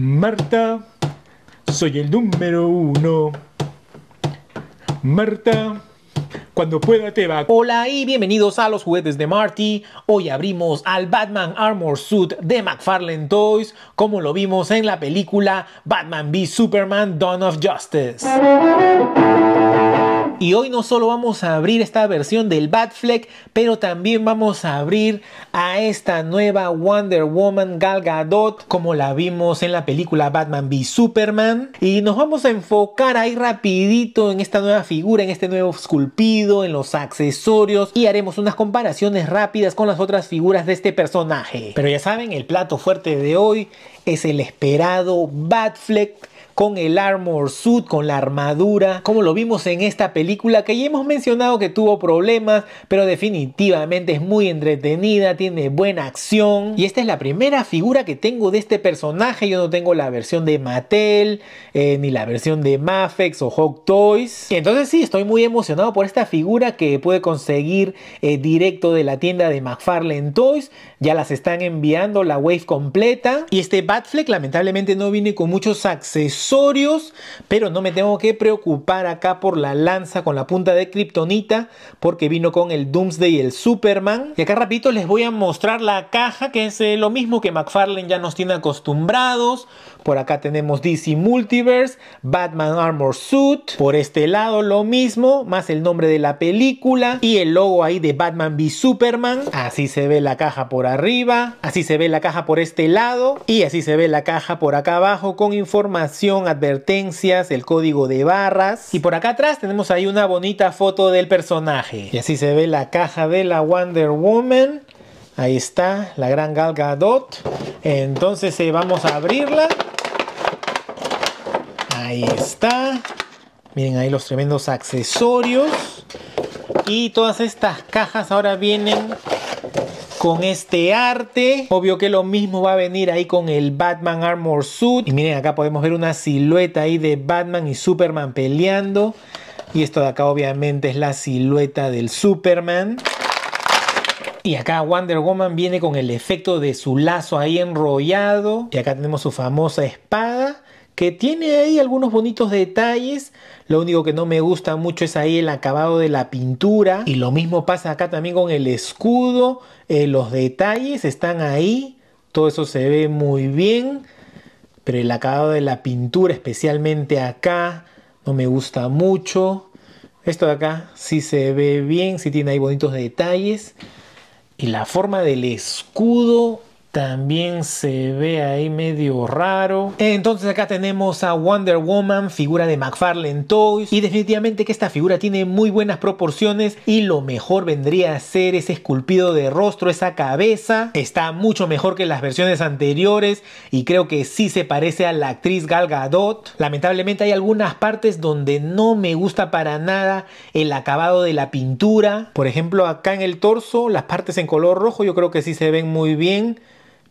Marta, soy el número uno. Marta, cuando pueda te va. Hola y bienvenidos a los juguetes de Marty. Hoy abrimos al Batman Armor Suit de McFarlane Toys, como lo vimos en la película Batman v Superman Dawn of Justice. Y hoy no solo vamos a abrir esta versión del Batfleck, pero también vamos a abrir a esta nueva Wonder Woman Gal Gadot, como la vimos en la película Batman v Superman. Y nos vamos a enfocar ahí rapidito en esta nueva figura, en este nuevo esculpido, en los accesorios y haremos unas comparaciones rápidas con las otras figuras de este personaje. Pero ya saben, el plato fuerte de hoy es el esperado Batfleck con el armor suit, con la armadura, como lo vimos en esta película que ya hemos mencionado que tuvo problemas, pero definitivamente es muy entretenida, tiene buena acción. Y esta es la primera figura que tengo de este personaje, yo no tengo la versión de Mattel, eh, ni la versión de Mafex o Hawk Toys. entonces sí, estoy muy emocionado por esta figura que pude conseguir eh, directo de la tienda de McFarlane Toys, ya las están enviando la wave completa. Y este Batfleck lamentablemente no viene con muchos accesorios accesorios, pero no me tengo que preocupar acá por la lanza con la punta de Kryptonita, porque vino con el Doomsday y el Superman. Y acá rapidito les voy a mostrar la caja, que es eh, lo mismo que McFarlane ya nos tiene acostumbrados. Por acá tenemos DC Multiverse, Batman Armor Suit. Por este lado lo mismo, más el nombre de la película y el logo ahí de Batman v Superman. Así se ve la caja por arriba, así se ve la caja por este lado y así se ve la caja por acá abajo con información, advertencias, el código de barras. Y por acá atrás tenemos ahí una bonita foto del personaje. Y así se ve la caja de la Wonder Woman. Ahí está, la gran galga Gadot. Entonces eh, vamos a abrirla. Ahí está. Miren ahí los tremendos accesorios. Y todas estas cajas ahora vienen con este arte. Obvio que lo mismo va a venir ahí con el Batman Armor Suit. Y miren, acá podemos ver una silueta ahí de Batman y Superman peleando. Y esto de acá obviamente es la silueta del Superman. Y acá Wonder Woman viene con el efecto de su lazo ahí enrollado. Y acá tenemos su famosa espada que tiene ahí algunos bonitos detalles. Lo único que no me gusta mucho es ahí el acabado de la pintura. Y lo mismo pasa acá también con el escudo. Eh, los detalles están ahí. Todo eso se ve muy bien. Pero el acabado de la pintura, especialmente acá, no me gusta mucho. Esto de acá sí se ve bien, sí tiene ahí bonitos detalles. Y la forma del escudo también se ve ahí medio raro. Entonces acá tenemos a Wonder Woman, figura de McFarlane Toys. Y definitivamente que esta figura tiene muy buenas proporciones y lo mejor vendría a ser ese esculpido de rostro, esa cabeza. Está mucho mejor que las versiones anteriores y creo que sí se parece a la actriz Gal Gadot. Lamentablemente hay algunas partes donde no me gusta para nada el acabado de la pintura. Por ejemplo acá en el torso, las partes en color rojo yo creo que sí se ven muy bien.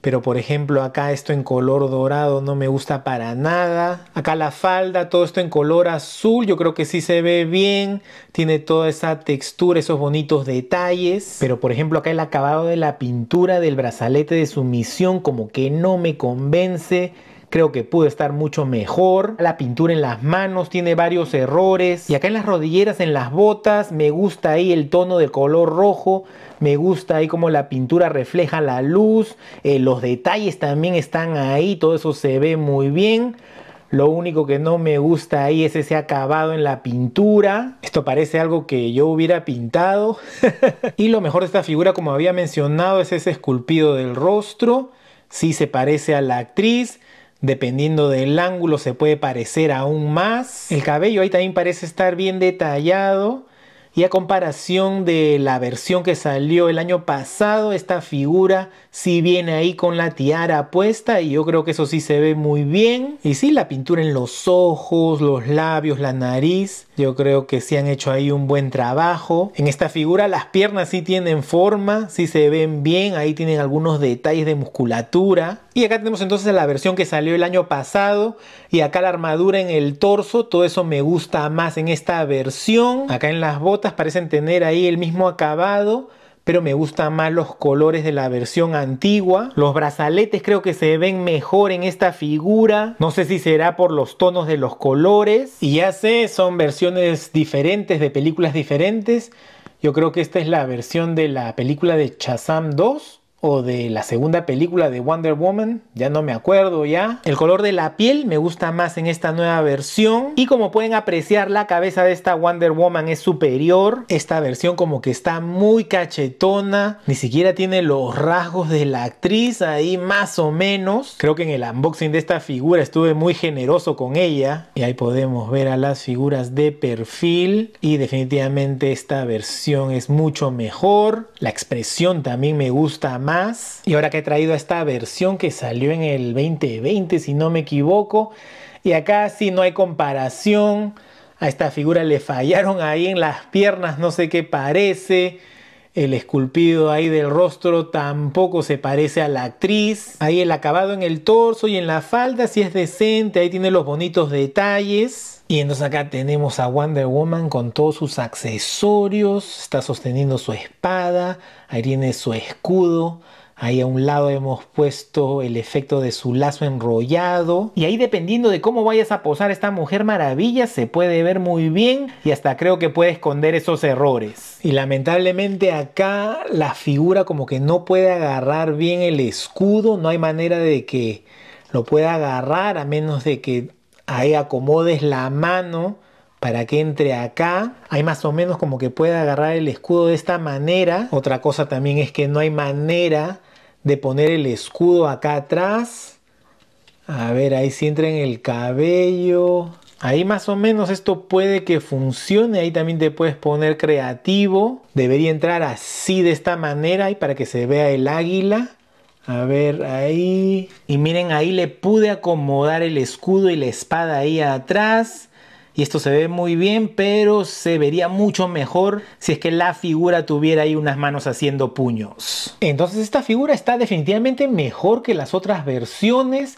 Pero por ejemplo acá esto en color dorado no me gusta para nada. Acá la falda, todo esto en color azul, yo creo que sí se ve bien. Tiene toda esa textura, esos bonitos detalles. Pero por ejemplo acá el acabado de la pintura del brazalete de sumisión como que no me convence creo que pudo estar mucho mejor. La pintura en las manos tiene varios errores. Y acá en las rodilleras, en las botas, me gusta ahí el tono de color rojo. Me gusta ahí como la pintura refleja la luz. Eh, los detalles también están ahí. Todo eso se ve muy bien. Lo único que no me gusta ahí es ese acabado en la pintura. Esto parece algo que yo hubiera pintado. y lo mejor de esta figura, como había mencionado, es ese esculpido del rostro. Sí se parece a la actriz. Dependiendo del ángulo se puede parecer aún más. El cabello ahí también parece estar bien detallado. Y a comparación de la versión que salió el año pasado, esta figura sí viene ahí con la tiara puesta y yo creo que eso sí se ve muy bien. Y sí, la pintura en los ojos, los labios, la nariz, yo creo que sí han hecho ahí un buen trabajo. En esta figura las piernas sí tienen forma, sí se ven bien, ahí tienen algunos detalles de musculatura. Y acá tenemos entonces la versión que salió el año pasado. Y acá la armadura en el torso, todo eso me gusta más en esta versión. Acá en las botas parecen tener ahí el mismo acabado pero me gustan más los colores de la versión antigua. Los brazaletes creo que se ven mejor en esta figura. No sé si será por los tonos de los colores. Y ya sé, son versiones diferentes de películas diferentes. Yo creo que esta es la versión de la película de Shazam 2 o de la segunda película de Wonder Woman, ya no me acuerdo ya. El color de la piel me gusta más en esta nueva versión y como pueden apreciar la cabeza de esta Wonder Woman es superior. Esta versión como que está muy cachetona, ni siquiera tiene los rasgos de la actriz ahí más o menos. Creo que en el unboxing de esta figura estuve muy generoso con ella y ahí podemos ver a las figuras de perfil y definitivamente esta versión es mucho mejor. La expresión también me gusta más y ahora que he traído esta versión que salió en el 2020, si no me equivoco. Y acá sí no hay comparación. A esta figura le fallaron ahí en las piernas, no sé qué parece. El esculpido ahí del rostro tampoco se parece a la actriz. Ahí el acabado en el torso y en la falda sí es decente. Ahí tiene los bonitos detalles. Y entonces acá tenemos a Wonder Woman con todos sus accesorios. Está sosteniendo su espada. Ahí tiene su escudo. Ahí a un lado hemos puesto el efecto de su lazo enrollado. Y ahí dependiendo de cómo vayas a posar esta mujer maravilla se puede ver muy bien y hasta creo que puede esconder esos errores. Y lamentablemente acá la figura como que no puede agarrar bien el escudo. No hay manera de que lo pueda agarrar a menos de que ahí acomodes la mano para que entre acá. Hay más o menos como que pueda agarrar el escudo de esta manera. Otra cosa también es que no hay manera de poner el escudo acá atrás. A ver, ahí si entra en el cabello. Ahí más o menos esto puede que funcione. Ahí también te puedes poner creativo. Debería entrar así de esta manera y para que se vea el águila. A ver, ahí. Y miren, ahí le pude acomodar el escudo y la espada ahí atrás. Y esto se ve muy bien, pero se vería mucho mejor si es que la figura tuviera ahí unas manos haciendo puños. Entonces esta figura está definitivamente mejor que las otras versiones,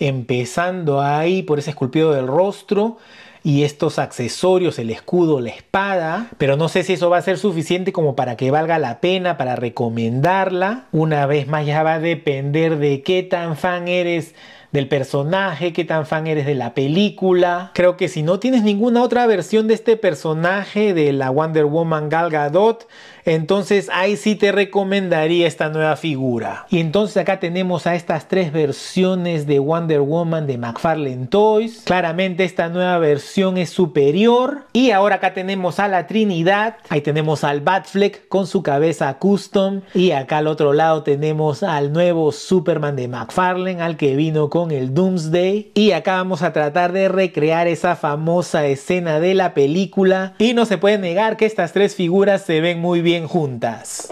empezando ahí por ese esculpido del rostro y estos accesorios, el escudo, la espada, pero no sé si eso va a ser suficiente como para que valga la pena, para recomendarla. Una vez más ya va a depender de qué tan fan eres del personaje, qué tan fan eres de la película. Creo que si no tienes ninguna otra versión de este personaje de la Wonder Woman Gal Gadot, entonces ahí sí te recomendaría esta nueva figura. Y entonces acá tenemos a estas tres versiones de Wonder Woman de McFarlane Toys. Claramente esta nueva versión es superior. Y ahora acá tenemos a la Trinidad. Ahí tenemos al Batfleck con su cabeza custom. Y acá al otro lado tenemos al nuevo Superman de McFarlane, al que vino con con el Doomsday y acá vamos a tratar de recrear esa famosa escena de la película y no se puede negar que estas tres figuras se ven muy bien juntas.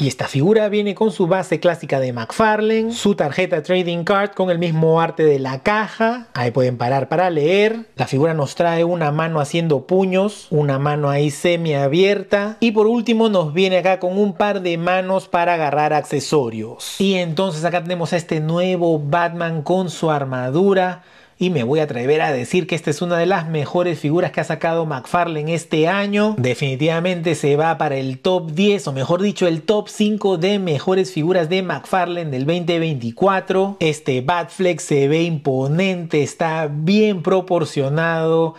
Y esta figura viene con su base clásica de McFarlane, su tarjeta Trading Card con el mismo arte de la caja, ahí pueden parar para leer. La figura nos trae una mano haciendo puños, una mano ahí semiabierta y por último nos viene acá con un par de manos para agarrar accesorios. Y entonces acá tenemos a este nuevo Batman con su armadura y me voy a atrever a decir que esta es una de las mejores figuras que ha sacado McFarlane este año. Definitivamente se va para el top 10 o mejor dicho el top 5 de mejores figuras de McFarlane del 2024. Este Batflex se ve imponente, está bien proporcionado.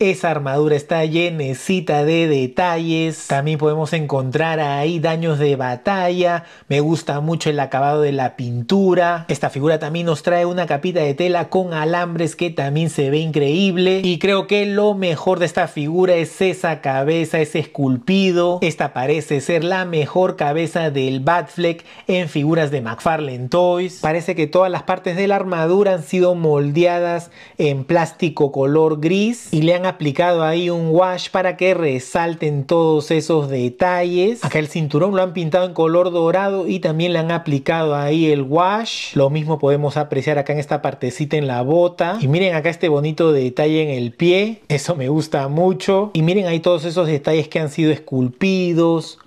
Esa armadura está llenecita de detalles. También podemos encontrar ahí daños de batalla. Me gusta mucho el acabado de la pintura. Esta figura también nos trae una capita de tela con alambres que también se ve increíble. Y creo que lo mejor de esta figura es esa cabeza, ese esculpido. Esta parece ser la mejor cabeza del Batfleck en figuras de McFarlane Toys. Parece que todas las partes de la armadura han sido moldeadas en plástico color gris y le han aplicado ahí un wash para que resalten todos esos detalles. Acá el cinturón lo han pintado en color dorado y también le han aplicado ahí el wash. Lo mismo podemos apreciar acá en esta partecita en la bota. Y miren acá este bonito detalle en el pie. Eso me gusta mucho. Y miren ahí todos esos detalles que han sido esculpidos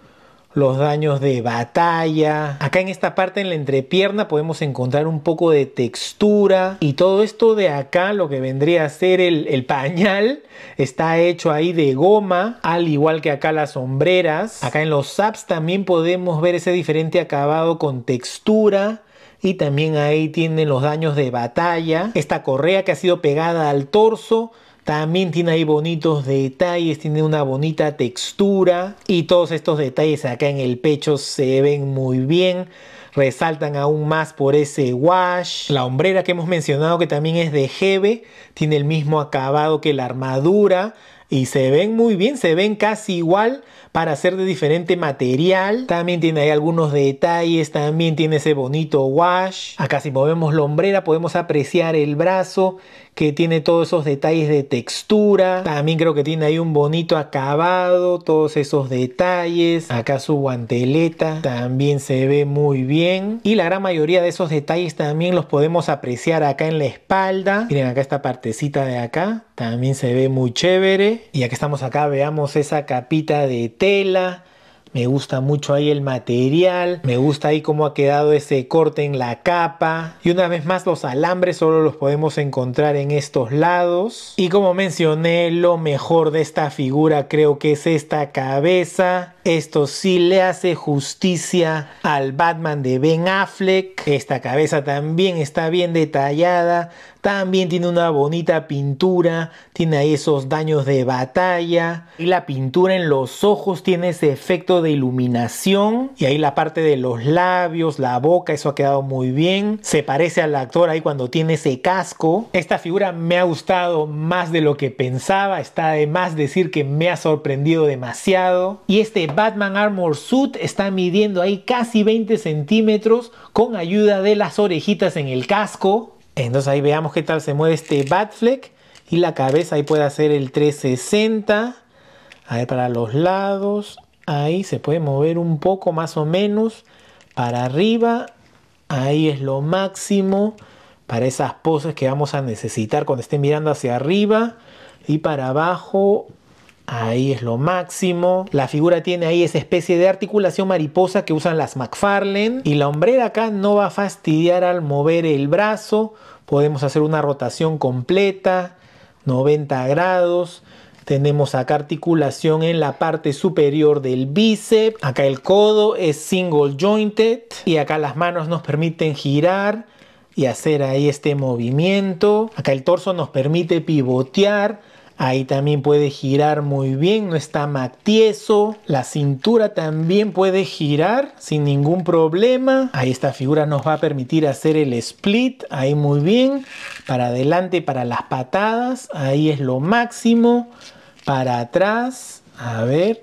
los daños de batalla. Acá en esta parte en la entrepierna podemos encontrar un poco de textura y todo esto de acá, lo que vendría a ser el, pañal, está hecho ahí de goma, al igual que acá las sombreras. Acá en los saps también podemos ver ese diferente acabado con textura y también ahí tienen los daños de batalla. Esta correa que ha sido pegada al torso también tiene ahí bonitos detalles, tiene una bonita textura y todos estos detalles acá en el pecho se ven muy bien resaltan aún más por ese wash. La hombrera que hemos mencionado que también es de Hebe, tiene el mismo acabado que la armadura y se ven muy bien, se ven casi igual para ser de diferente material. También tiene ahí algunos detalles, también tiene ese bonito wash. Acá si movemos la hombrera podemos apreciar el brazo que tiene todos esos detalles de textura. También creo que tiene ahí un bonito acabado, todos esos detalles. Acá su guanteleta también se ve muy bien. Y la gran mayoría de esos detalles también los podemos apreciar acá en la espalda. Miren acá esta partecita de acá, también se ve muy chévere. Y ya que estamos acá, veamos esa capita de tela me gusta mucho ahí el material, me gusta ahí cómo ha quedado ese corte en la capa. Y una vez más los alambres solo los podemos encontrar en estos lados. Y como mencioné, lo mejor de esta figura creo que es esta cabeza. Esto sí le hace justicia al Batman de Ben Affleck. Esta cabeza también está bien detallada. También tiene una bonita pintura. Tiene ahí esos daños de batalla. Y la pintura en los ojos tiene ese efecto de iluminación y ahí la parte de los labios, la boca, eso ha quedado muy bien. Se parece al actor ahí cuando tiene ese casco. Esta figura me ha gustado más de lo que pensaba, está de más decir que me ha sorprendido demasiado. Y este Batman Armor Suit está midiendo ahí casi 20 centímetros con ayuda de las orejitas en el casco. Entonces ahí veamos qué tal se mueve este Batfleck. Y la cabeza ahí puede hacer el 360. A para los lados ahí se puede mover un poco más o menos para arriba, ahí es lo máximo para esas poses que vamos a necesitar cuando estén mirando hacia arriba y para abajo. Ahí es lo máximo. La figura tiene ahí esa especie de articulación mariposa que usan las McFarlane. Y la hombrera acá no va a fastidiar al mover el brazo. Podemos hacer una rotación completa, 90 grados. Tenemos acá articulación en la parte superior del bíceps. Acá el codo es single jointed. Y acá las manos nos permiten girar y hacer ahí este movimiento. Acá el torso nos permite pivotear. Ahí también puede girar muy bien, no está matieso. La cintura también puede girar sin ningún problema. Ahí esta figura nos va a permitir hacer el split. Ahí muy bien. Para adelante, para las patadas. Ahí es lo máximo para atrás. A ver,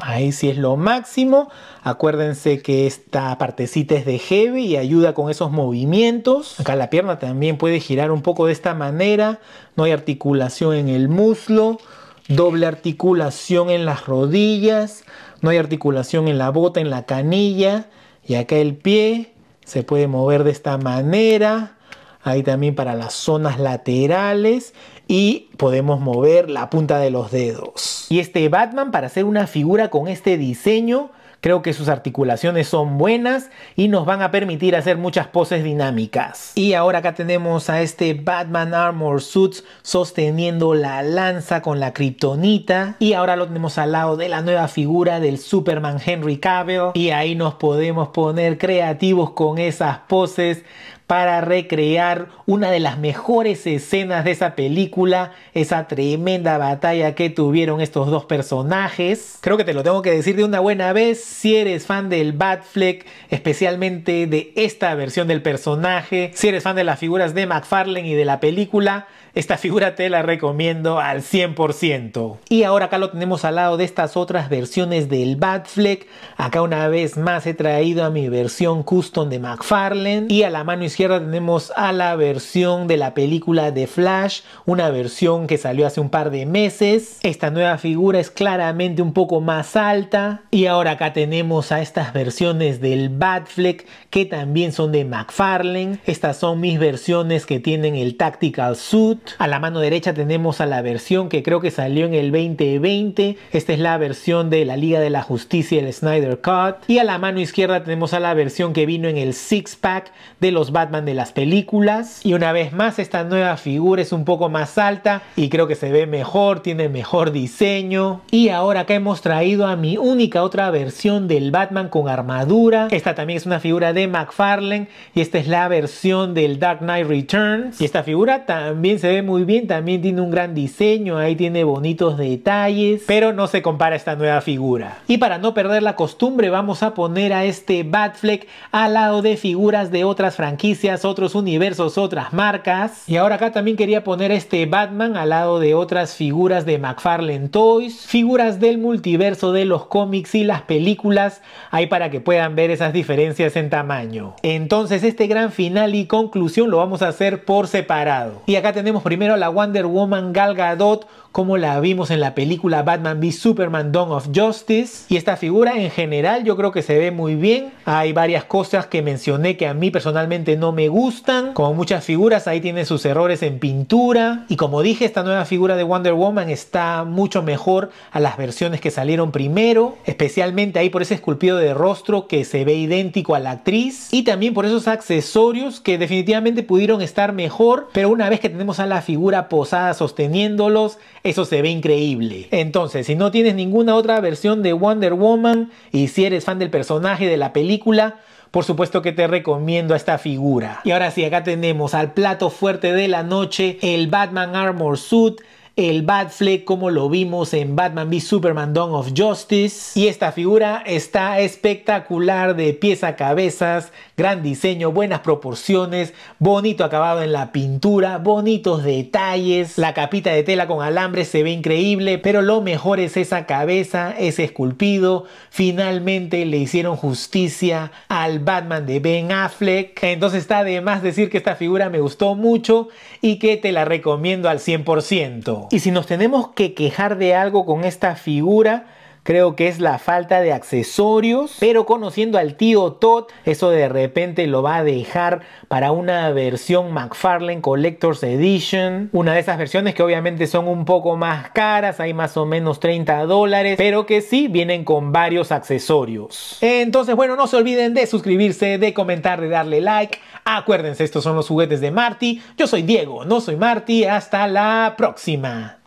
ahí sí es lo máximo. Acuérdense que esta partecita es de heavy y ayuda con esos movimientos. Acá la pierna también puede girar un poco de esta manera. No hay articulación en el muslo, doble articulación en las rodillas, no hay articulación en la bota, en la canilla. Y acá el pie se puede mover de esta manera ahí también para las zonas laterales y podemos mover la punta de los dedos. Y este Batman para hacer una figura con este diseño Creo que sus articulaciones son buenas y nos van a permitir hacer muchas poses dinámicas. Y ahora acá tenemos a este Batman Armor Suits sosteniendo la lanza con la kriptonita. Y ahora lo tenemos al lado de la nueva figura del Superman Henry Cavill. Y ahí nos podemos poner creativos con esas poses para recrear una de las mejores escenas de esa película, esa tremenda batalla que tuvieron estos dos personajes. Creo que te lo tengo que decir de una buena vez, si eres fan del Batfleck, especialmente de esta versión del personaje, si eres fan de las figuras de McFarlane y de la película, esta figura te la recomiendo al 100%. Y ahora acá lo tenemos al lado de estas otras versiones del Batfleck. Acá una vez más he traído a mi versión custom de McFarlane. Y a la mano izquierda tenemos a la versión de la película de Flash, una versión que salió hace un par de meses. Esta nueva figura es claramente un poco más alta. Y ahora acá tenemos a estas versiones del Batfleck que también son de McFarlane. Estas son mis versiones que tienen el Tactical Suit. A la mano derecha tenemos a la versión que creo que salió en el 2020. Esta es la versión de la Liga de la Justicia, el Snyder Cut. Y a la mano izquierda tenemos a la versión que vino en el Six Pack de los Batman de las películas. Y una vez más esta nueva figura es un poco más alta y creo que se ve mejor, tiene mejor diseño. Y ahora que hemos traído a mi única otra versión del Batman con armadura. Esta también es una figura de McFarlane y esta es la versión del Dark Knight Returns. Y esta figura también se ve muy bien, también tiene un gran diseño, ahí tiene bonitos detalles, pero no se compara esta nueva figura. Y para no perder la costumbre vamos a poner a este Batfleck al lado de figuras de otras franquicias, otros universos, otras marcas. Y ahora acá también quería poner este Batman al lado de otras figuras de McFarlane Toys, figuras del multiverso de los cómics y las películas hay para que puedan ver esas diferencias en tamaño. Entonces este gran final y conclusión lo vamos a hacer por separado. Y acá tenemos primero a la Wonder Woman Gal Gadot como la vimos en la película Batman v Superman Dawn of Justice. Y esta figura en general yo creo que se ve muy bien. Hay varias cosas que mencioné que a mí personalmente no me gustan. Como muchas figuras ahí tiene sus errores en pintura. Y como dije, esta nueva figura de Wonder Woman está mucho mejor a las versiones que salieron primero. Especialmente ahí por ese esculpido de rostro que se ve idéntico a la actriz. Y también por esos accesorios que definitivamente pudieron estar mejor. Pero una vez que tenemos a la figura posada sosteniéndolos, eso se ve increíble. Entonces, si no tienes ninguna otra versión de Wonder Woman y si eres fan del personaje de la película, por supuesto que te recomiendo esta figura. Y ahora sí, acá tenemos al plato fuerte de la noche, el Batman Armor Suit el Batfleck como lo vimos en Batman v Superman Dawn of Justice. Y esta figura está espectacular de pies a cabezas, gran diseño, buenas proporciones, bonito acabado en la pintura, bonitos detalles, la capita de tela con alambre se ve increíble, pero lo mejor es esa cabeza, ese esculpido. Finalmente le hicieron justicia al Batman de Ben Affleck. Entonces está de más decir que esta figura me gustó mucho y que te la recomiendo al 100%. Y si nos tenemos que quejar de algo con esta figura, creo que es la falta de accesorios, pero conociendo al tío Todd, eso de repente lo va a dejar para una versión McFarlane Collector's Edition, una de esas versiones que obviamente son un poco más caras, hay más o menos 30 dólares, pero que sí vienen con varios accesorios. Entonces, bueno, no se olviden de suscribirse, de comentar, de darle like. Acuérdense, estos son los juguetes de Marty. Yo soy Diego, no soy Marty. Hasta la próxima.